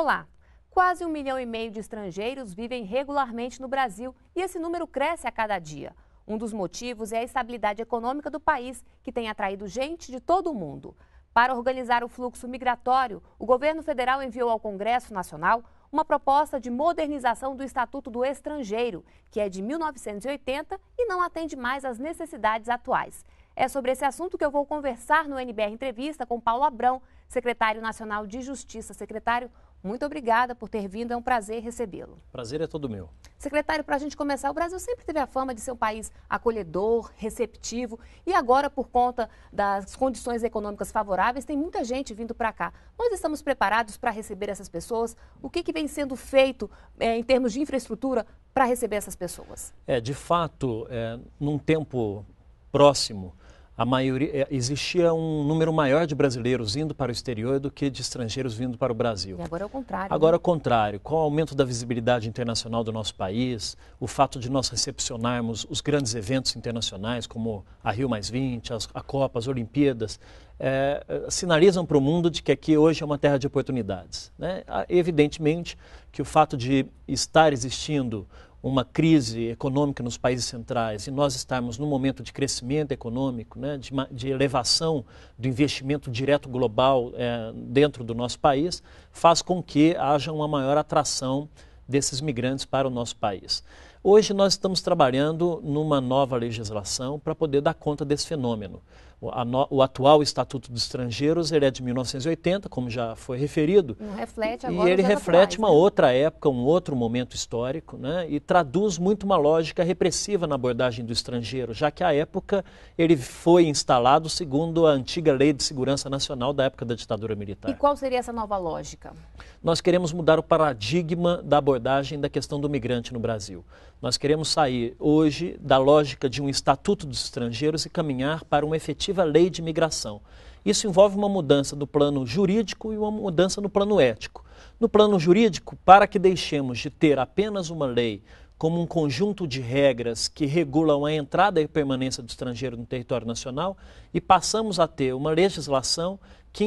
Olá! Quase um milhão e meio de estrangeiros vivem regularmente no Brasil e esse número cresce a cada dia. Um dos motivos é a estabilidade econômica do país, que tem atraído gente de todo o mundo. Para organizar o fluxo migratório, o governo federal enviou ao Congresso Nacional uma proposta de modernização do Estatuto do Estrangeiro, que é de 1980 e não atende mais às necessidades atuais. É sobre esse assunto que eu vou conversar no NBR Entrevista com Paulo Abrão, secretário nacional de Justiça. Secretário, muito obrigada por ter vindo, é um prazer recebê-lo. Prazer é todo meu. Secretário, para a gente começar, o Brasil sempre teve a fama de ser um país acolhedor, receptivo e agora, por conta das condições econômicas favoráveis, tem muita gente vindo para cá. Nós estamos preparados para receber essas pessoas? O que, que vem sendo feito é, em termos de infraestrutura para receber essas pessoas? É, de fato, é, num tempo próximo, a maioria é, existia um número maior de brasileiros indo para o exterior do que de estrangeiros vindo para o Brasil. E agora é o contrário. Agora né? é né? o contrário. Com o aumento da visibilidade internacional do nosso país, o fato de nós recepcionarmos os grandes eventos internacionais, como a Rio Mais 20, as, a Copa, as Olimpíadas, é, é, sinalizam para o mundo de que aqui hoje é uma terra de oportunidades. Né? Ah, evidentemente que o fato de estar existindo uma crise econômica nos países centrais e nós estarmos num momento de crescimento econômico, né, de, de elevação do investimento direto global é, dentro do nosso país, faz com que haja uma maior atração desses migrantes para o nosso país. Hoje nós estamos trabalhando numa nova legislação para poder dar conta desse fenômeno. O, no, o, atual Estatuto dos Estrangeiros ele é de 1980, como já foi referido. Não reflete agora e ele reflete atuais, uma né? outra época, um outro momento histórico, né? e traduz muito uma lógica repressiva na abordagem do estrangeiro, já que a época ele foi instalado segundo a antiga Lei de Segurança Nacional da época da ditadura militar. E qual seria essa nova lógica? Nós queremos mudar o paradigma da abordagem da questão do migrante no Brasil. Nós queremos sair hoje da lógica de um Estatuto dos Estrangeiros e caminhar para uma efetiva lei de imigração. Isso envolve uma mudança do plano jurídico e uma mudança no plano ético. No plano jurídico, para que deixemos de ter apenas uma lei como um conjunto de regras que regulam a entrada e permanência do estrangeiro no território nacional e passamos a ter uma legislação que,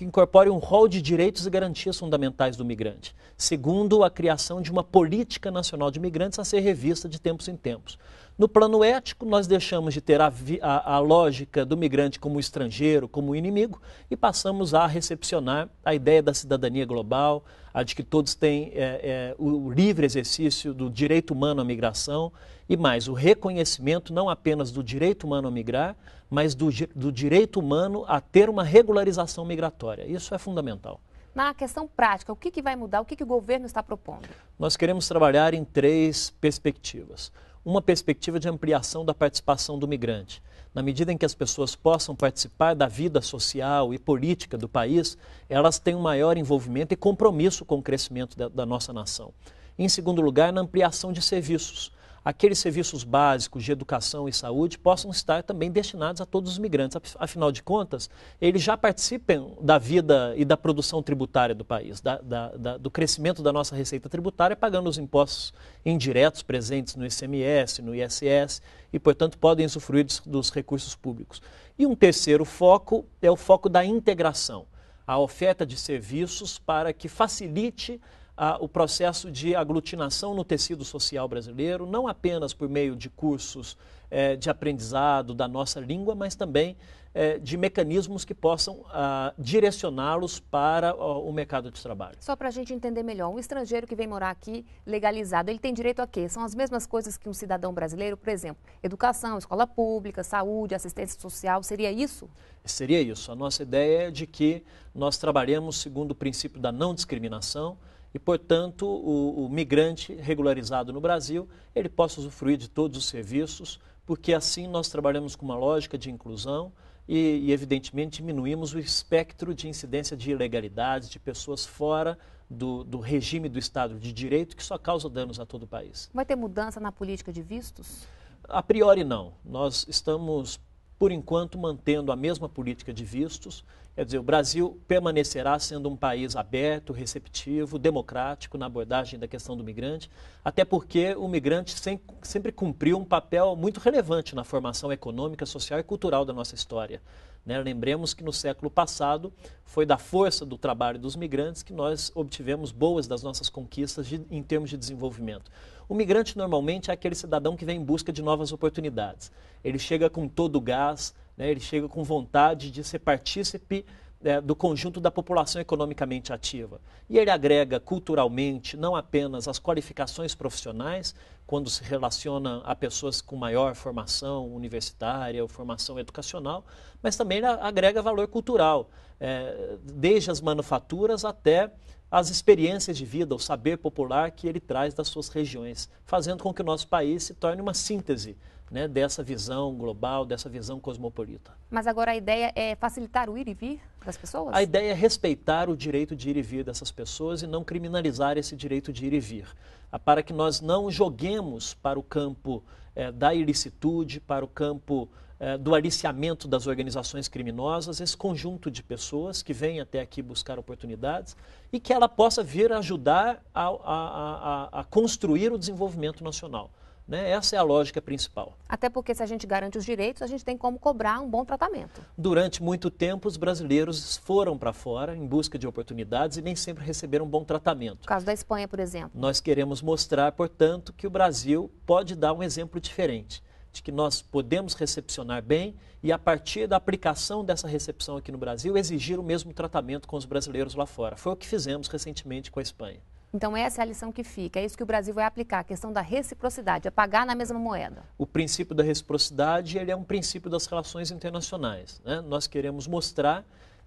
incorpore um rol de direitos e garantias fundamentais do migrante. Segundo, a criação de uma política nacional de migrantes a ser revista de tempos em tempos. No plano ético, nós deixamos de ter a, a, a lógica do migrante como estrangeiro, como inimigo, e passamos a recepcionar a ideia da cidadania global, a de que todos têm é, é, o livre exercício do direito humano à migração e mais o reconhecimento não apenas do direito humano a migrar, mas do, do direito humano a ter uma regularização migratória. Isso é fundamental. Na questão prática, o que, que vai mudar? O que, que o governo está propondo? Nós queremos trabalhar em três perspectivas. Uma perspectiva de ampliação da participação do migrante na medida em que as pessoas possam participar da vida social e política do país, elas têm um maior envolvimento e compromisso com o crescimento da, da, nossa nação. Em segundo lugar, na ampliação de serviços aqueles serviços básicos de educação e saúde possam estar também destinados a todos os migrantes. Afinal de contas, eles já participam da vida e da produção tributária do país, da, da, da, do crescimento da nossa receita tributária, pagando os impostos indiretos presentes no ICMS, no ISS, e, portanto, podem usufruir dos recursos públicos. E um terceiro foco é o foco da integração a oferta de serviços para que facilite ah, o processo de aglutinação no tecido social brasileiro, não apenas por meio de cursos eh, de aprendizado da nossa língua, mas também eh, de mecanismos que possam ah, direcioná-los para o mercado de trabalho. Só para a gente entender melhor, um estrangeiro que vem morar aqui legalizado, ele tem direito a quê? São as mesmas coisas que um cidadão brasileiro, por exemplo, educação, escola pública, saúde, assistência social, seria isso? Seria isso. A nossa ideia é de que nós trabalhemos segundo o princípio da não discriminação, e, portanto, o, o, migrante regularizado no Brasil, ele possa usufruir de todos os serviços, porque assim nós trabalhamos com uma lógica de inclusão e, e evidentemente, diminuímos o espectro de incidência de ilegalidades, de pessoas fora do, do, regime do Estado de Direito, que só causa danos a todo o país. Vai ter mudança na política de vistos? A priori, não. Nós estamos por enquanto mantendo a mesma política de vistos. Quer dizer, o Brasil permanecerá sendo um país aberto, receptivo, democrático na abordagem da questão do migrante, até porque o migrante sempre cumpriu um papel muito relevante na formação econômica, social e cultural da nossa história. Né? Lembremos que no século passado foi da força do trabalho dos migrantes que nós obtivemos boas das nossas conquistas de, em termos de desenvolvimento. O migrante normalmente é aquele cidadão que vem em busca de novas oportunidades. Ele chega com todo o gás, né? ele chega com vontade de ser partícipe é, do conjunto da população economicamente ativa. E ele agrega culturalmente não apenas as qualificações profissionais, quando se relaciona a pessoas com maior formação universitária ou formação educacional, mas também ele agrega valor cultural, é, desde as manufaturas até as experiências de vida, o saber popular que ele traz das suas regiões, fazendo com que o nosso país se torne uma síntese né, dessa visão global, dessa visão cosmopolita. Mas agora a ideia é facilitar o ir e vir das pessoas? A ideia é respeitar o direito de ir e vir dessas pessoas e não criminalizar esse direito de ir e vir, ah, para que nós não joguemos para o campo é, da ilicitude, para o campo eh, do aliciamento das organizações criminosas, esse conjunto de pessoas que vêm até aqui buscar oportunidades e que ela possa vir ajudar a, a, a, a construir o desenvolvimento nacional. Né? Essa é a lógica principal. Até porque se a gente garante os direitos, a gente tem como cobrar um bom tratamento. Durante muito tempo, os brasileiros foram para fora em busca de oportunidades e nem sempre receberam um bom tratamento. No caso da Espanha, por exemplo. Nós queremos mostrar, portanto, que o Brasil pode dar um exemplo diferente de que nós podemos recepcionar bem e, a partir da aplicação dessa recepção aqui no Brasil, exigir o mesmo tratamento com os brasileiros lá fora. Foi o que fizemos recentemente com a Espanha. Então, essa é a lição que fica. É isso que o Brasil vai aplicar, a questão da reciprocidade, é pagar na mesma moeda. O princípio da reciprocidade ele é um princípio das relações internacionais. Né? Nós queremos mostrar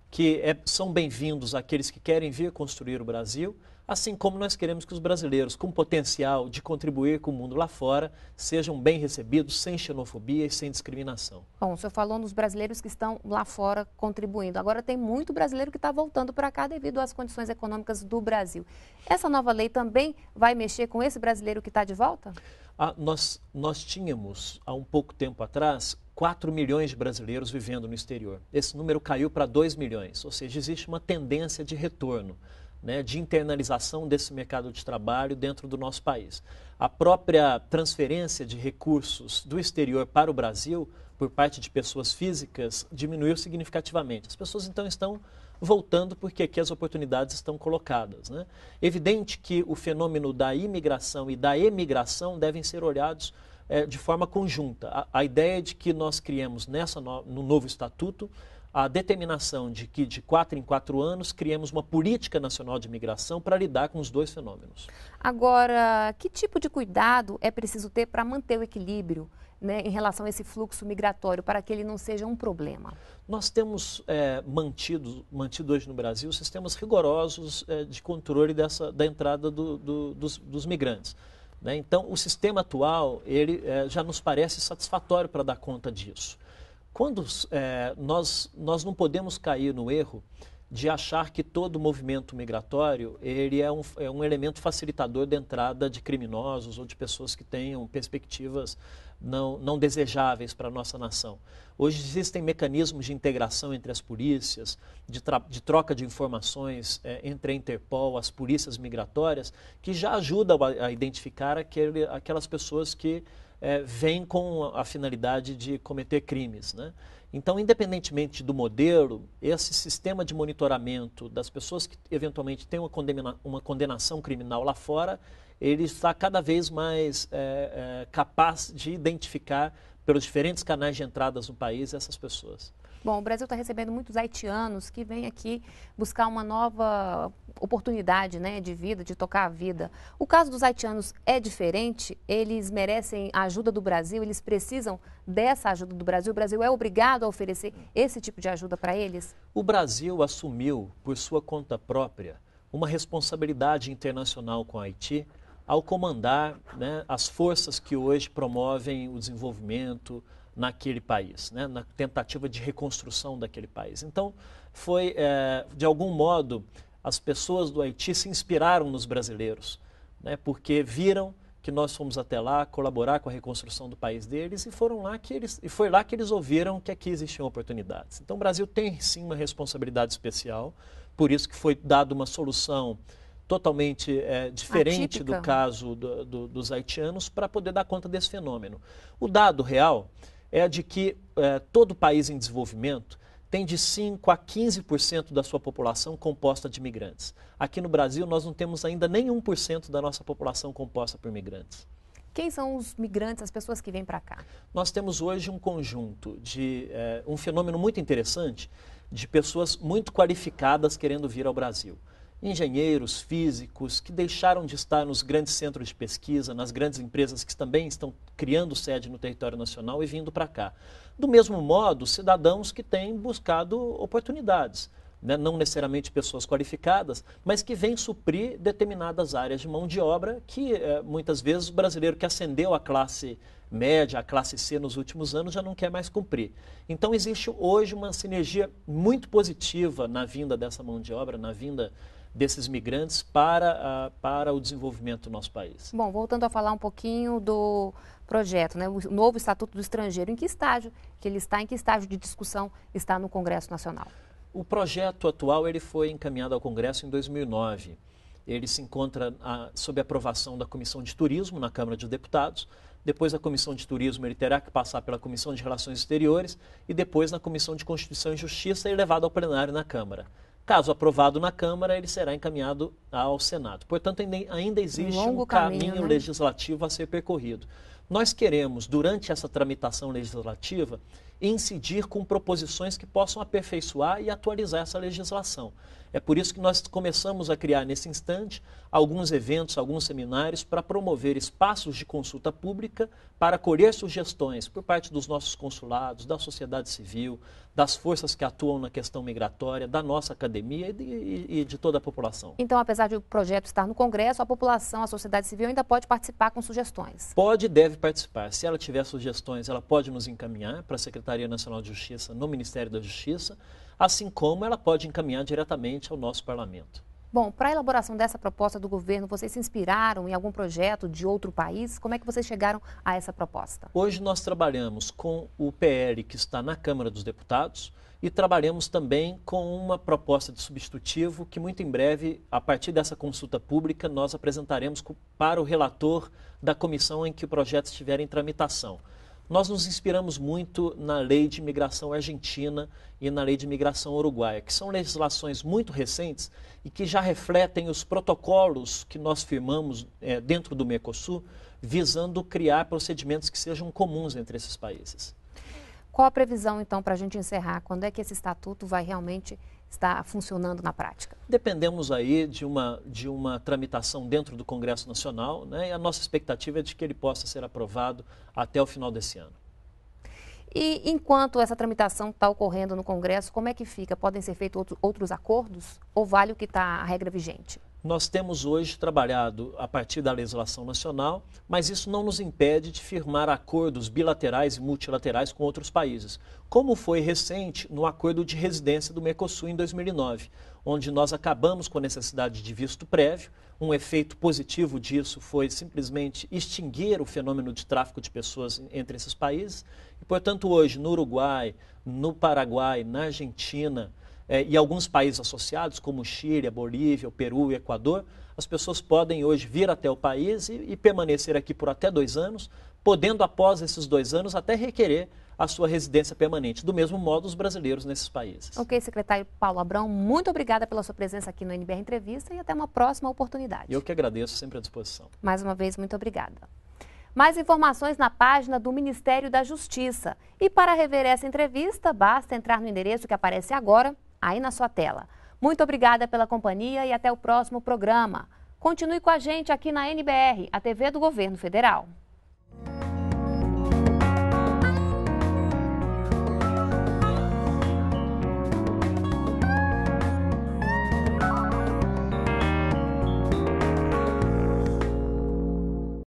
que é, são bem-vindos aqueles que querem vir construir o Brasil, assim como nós queremos que os brasileiros com potencial de contribuir com o mundo lá fora sejam bem recebidos, sem xenofobia e sem discriminação. Bom, o senhor falou nos brasileiros que estão lá fora contribuindo. Agora tem muito brasileiro que está voltando para cá devido às condições econômicas do Brasil. Essa nova lei também vai mexer com esse brasileiro que está de volta? Ah, nós, nós tínhamos, há um pouco tempo atrás, 4 milhões de brasileiros vivendo no exterior. Esse número caiu para 2 milhões, ou seja, existe uma tendência de retorno né, de internalização desse mercado de trabalho dentro do nosso país. A própria transferência de recursos do exterior para o Brasil por parte de pessoas físicas diminuiu significativamente. As pessoas então estão voltando porque aqui as oportunidades estão colocadas. Né? Evidente que o fenômeno da imigração e da emigração devem ser olhados é, de forma conjunta. A, a, ideia de que nós criemos nessa no, no novo estatuto a determinação de que de quatro em quatro anos criemos uma política nacional de imigração para lidar com os dois fenômenos. Agora, que tipo de cuidado é preciso ter para manter o equilíbrio né, em relação a esse fluxo migratório, para que ele não seja um problema? Nós temos é, mantido, mantido hoje no Brasil sistemas rigorosos é, de controle dessa, da entrada do, do, dos, dos migrantes. Né? Então, o sistema atual ele é, já nos parece satisfatório para dar conta disso. Quando é, nós, nós não podemos cair no erro de achar que todo movimento migratório ele é um, é um elemento facilitador da entrada de criminosos ou de pessoas que tenham perspectivas não, não desejáveis para a nossa nação. Hoje existem mecanismos de integração entre as polícias, de, de troca de informações é, entre a Interpol, as polícias migratórias, que já ajudam a, a identificar aquele, aquelas pessoas que é, vem com a finalidade de cometer crimes. Né? Então, independentemente do modelo, esse sistema de monitoramento das pessoas que eventualmente têm uma, condena uma condenação criminal lá fora, ele está cada vez mais é, é, capaz de identificar pelos diferentes canais de entradas no país essas pessoas. Bom, o Brasil está recebendo muitos haitianos que vêm aqui buscar uma nova oportunidade né, de vida, de tocar a vida. O caso dos haitianos é diferente? Eles merecem a ajuda do Brasil? Eles precisam dessa ajuda do Brasil? O Brasil é obrigado a oferecer esse tipo de ajuda para eles? O Brasil assumiu, por sua conta própria, uma responsabilidade internacional com Haiti ao comandar né, as forças que hoje promovem o desenvolvimento, naquele país, né, na tentativa de reconstrução daquele país. Então, foi, é, de algum modo, as pessoas do Haiti se inspiraram nos brasileiros, né, porque viram que nós fomos até lá colaborar com a reconstrução do país deles e foram lá que eles e foi lá que eles ouviram que aqui existiam oportunidades. Então o Brasil tem sim uma responsabilidade especial, por isso que foi dada uma solução totalmente é, diferente Atípica. do caso do, do, dos haitianos para poder dar conta desse fenômeno. O dado real é a de que é, todo país em desenvolvimento tem de 5 a 15% da sua população composta de imigrantes. Aqui no Brasil, nós não temos ainda nem 1% da nossa população composta por imigrantes. Quem são os migrantes, as pessoas que vêm para cá? Nós temos hoje um conjunto de é, um fenômeno muito interessante de pessoas muito qualificadas querendo vir ao Brasil engenheiros, físicos, que deixaram de estar nos grandes centros de pesquisa, nas grandes empresas que também estão criando sede no território nacional e vindo para cá. Do mesmo modo, cidadãos que têm buscado oportunidades, né? não necessariamente pessoas qualificadas, mas que vêm suprir determinadas áreas de mão de obra que eh, muitas vezes o brasileiro que ascendeu à classe média, a classe C nos últimos anos já não quer mais cumprir. Então existe hoje uma sinergia muito positiva na vinda dessa mão de obra, na vinda desses migrantes para, a, ah, para o desenvolvimento do nosso país. Bom, voltando a falar um pouquinho do projeto, né, o novo Estatuto do Estrangeiro, em que estágio que ele está, em que estágio de discussão está no Congresso Nacional? O projeto atual ele foi encaminhado ao Congresso em 2009. Ele se encontra a, ah, sob aprovação da Comissão de Turismo na Câmara de Deputados. Depois da Comissão de Turismo, ele terá que passar pela Comissão de Relações Exteriores e depois na Comissão de Constituição e Justiça e é levado ao plenário na Câmara. Caso aprovado na Câmara, ele será encaminhado ao Senado. Portanto, ainda existe um, um caminho, caminho né? legislativo a ser percorrido. Nós queremos, durante essa tramitação legislativa, incidir com proposições que possam aperfeiçoar e atualizar essa legislação. É por isso que nós começamos a criar, nesse instante, alguns eventos, alguns seminários para promover espaços de consulta pública, para colher sugestões por parte dos nossos consulados, da sociedade civil, das forças que atuam na questão migratória, da nossa academia e de, e de toda a população. Então, apesar de o projeto estar no Congresso, a população, a sociedade civil ainda pode participar com sugestões? Pode e deve participar. Se ela tiver sugestões, ela pode nos encaminhar para a Secretaria Secretaria Nacional de Justiça no Ministério da Justiça, assim como ela pode encaminhar diretamente ao nosso parlamento. Bom, para a elaboração dessa proposta do governo, vocês se inspiraram em algum projeto de outro país? Como é que vocês chegaram a essa proposta? Hoje nós trabalhamos com o PL que está na Câmara dos Deputados e trabalhamos também com uma proposta de substitutivo que muito em breve, a partir dessa consulta pública, nós apresentaremos para o relator da comissão em que o projeto estiver em tramitação. Nós nos inspiramos muito na lei de imigração argentina e na lei de imigração uruguaia, que são legislações muito recentes e que já refletem os protocolos que nós firmamos é, dentro do Mercosul, visando criar procedimentos que sejam comuns entre esses países. Qual a previsão, então, para a gente encerrar? Quando é que esse estatuto vai realmente está funcionando na prática? Dependemos aí de uma, de uma tramitação dentro do Congresso Nacional né, e a nossa expectativa é de que ele possa ser aprovado até o final desse ano. E enquanto essa tramitação está ocorrendo no Congresso, como é que fica? Podem ser feitos outros acordos ou vale o que está a regra vigente? nós temos hoje trabalhado a partir da legislação nacional, mas isso não nos impede de firmar acordos bilaterais e multilaterais com outros países, como foi recente no acordo de residência do Mercosul em 2009, onde nós acabamos com a necessidade de visto prévio. Um efeito positivo disso foi simplesmente extinguir o fenômeno de tráfico de pessoas entre esses países. E, portanto, hoje, no Uruguai, no Paraguai, na Argentina, é, e alguns países associados, como Chile, Bolívia, Peru e Equador, as pessoas podem hoje vir até o país e, e, permanecer aqui por até dois anos, podendo, após esses dois anos, até requerer a sua residência permanente, do mesmo modo os brasileiros nesses países. Ok, secretário Paulo Abrão, muito obrigada pela sua presença aqui no NBR Entrevista e até uma próxima oportunidade. Eu que agradeço, sempre à disposição. Mais uma vez, muito obrigada. Mais informações na página do Ministério da Justiça. E para rever essa entrevista, basta entrar no endereço que aparece agora aí na sua tela. Muito obrigada pela companhia e até o próximo programa. Continue com a gente aqui na NBR, a TV do Governo Federal.